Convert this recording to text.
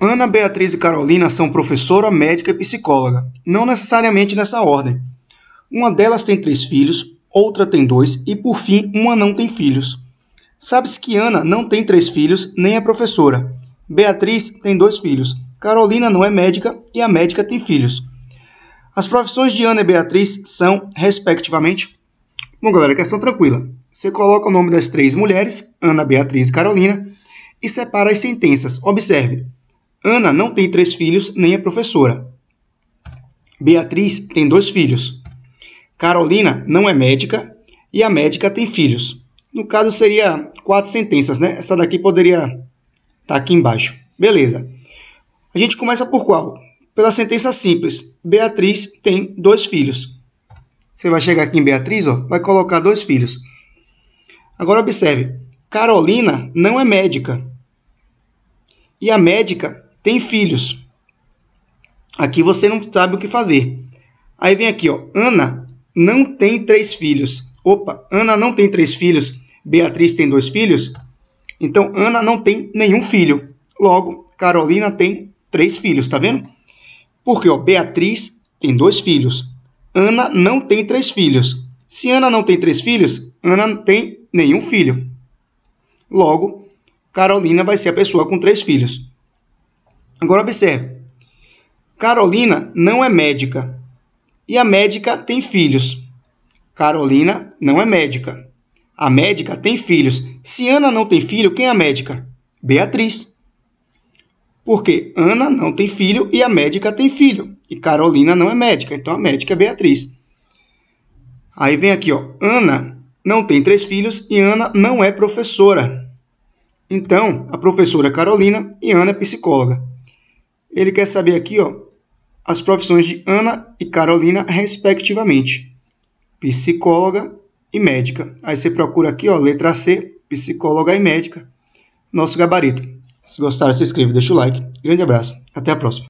Ana Beatriz e Carolina são professora, médica e psicóloga, não necessariamente nessa ordem. Uma delas tem três filhos, outra tem dois e, por fim, uma não tem filhos. Sabe-se que Ana não tem três filhos nem é professora. Beatriz tem dois filhos, Carolina não é médica e a médica tem filhos. As profissões de Ana e Beatriz são, respectivamente. Bom, galera, questão tranquila. Você coloca o nome das três mulheres, Ana, Beatriz e Carolina, e separa as sentenças. Observe, Ana não tem três filhos nem é professora. Beatriz tem dois filhos. Carolina não é médica e a médica tem filhos. No caso, seria quatro sentenças, né? Essa daqui poderia estar tá aqui embaixo. Beleza. A gente começa por qual? Pela sentença simples. Beatriz tem dois filhos. Você vai chegar aqui em Beatriz, ó, vai colocar dois filhos. Agora observe. Carolina não é médica. E a médica tem filhos. Aqui você não sabe o que fazer. Aí vem aqui, ó. Ana não tem três filhos. Opa, Ana não tem três filhos. Beatriz tem dois filhos. Então, Ana não tem nenhum filho. Logo, Carolina tem três filhos, tá vendo? Porque, ó, Beatriz tem dois filhos. Ana não tem três filhos. Se Ana não tem três filhos, Ana não tem nenhum filho. Logo, Carolina vai ser a pessoa com três filhos. Agora observe. Carolina não é médica. E a médica tem filhos. Carolina não é médica. A médica tem filhos. Se Ana não tem filho, quem é a médica? Beatriz. Porque Ana não tem filho e a médica tem filho. E Carolina não é médica, então a médica é Beatriz. Aí vem aqui, ó. Ana não tem três filhos e Ana não é professora. Então, a professora é Carolina e Ana é psicóloga. Ele quer saber aqui, ó, as profissões de Ana e Carolina, respectivamente. Psicóloga e médica. Aí você procura aqui, ó, letra C, psicóloga e médica. Nosso gabarito. Se gostaram, se inscreve, deixa o like. Grande abraço. Até a próxima.